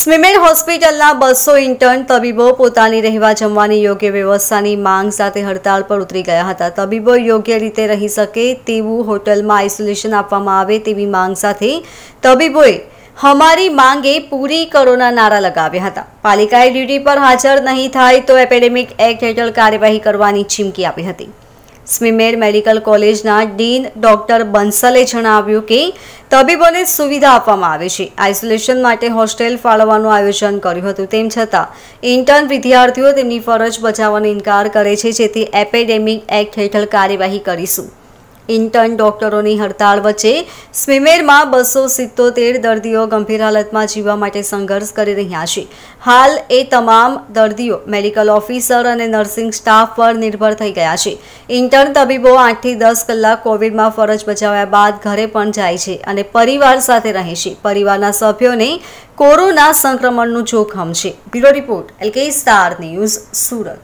સ્વિમેન હોસ્પિટલના બસો ઇન્ટર્ન તબીબો પોતાની રહેવા જમવાની યોગ્ય વ્યવસ્થાની માંગ સાથે હડતાળ પર ઉતરી ગયા હતા તબીબો યોગ્ય રીતે રહી શકે તેવું હોટલમાં આઇસોલેશન આપવામાં આવે તેવી માંગ સાથે તબીબોએ હમારી માંગે પૂરી કરોના નારા લગાવ્યા હતા પાલિકાએ ડ્યુટી પર હાજર નહીં થાય તો એપેડેમિક એક્ટ હેઠળ કાર્યવાહી કરવાની ચીમકી આપી હતી સ્મિમેર મેડિકલ કોલેજના ડીન ડોક્ટર બંસલે જણાવ્યું કે તબીબોને સુવિધા આપવામાં આવે છે આઇસોલેશન માટે હોસ્ટેલ ફાળવવાનું આયોજન કર્યું હતું તેમ છતાં ઇન્ટર્ન વિદ્યાર્થીઓ તેમની ફરજ બજાવવાનો ઇનકાર કરે છે જેથી એપેડેમિક એક્ટ હેઠળ કાર્યવાહી કરીશું ઇન્ટર્ન ડોક્ટરોની હડતાળ વચ્ચે સ્મીમેરમાં બસો સિત્તોતેર દર્દીઓ ગંભીર હાલતમાં જીવવા માટે સંઘર્ષ કરી રહ્યા છે હાલ એ તમામ દર્દીઓ મેડિકલ ઓફિસર અને નર્સિંગ સ્ટાફ પર નિર્ભર થઈ ગયા છે ઇન્ટર્ન તબીબો આઠથી દસ કલાક કોવિડમાં ફરજ બજાવ્યા બાદ ઘરે પણ જાય છે અને પરિવાર સાથે રહે છે પરિવારના સભ્યોને કોરોના સંક્રમણનું જોખમ છે bureau report LK star news Surat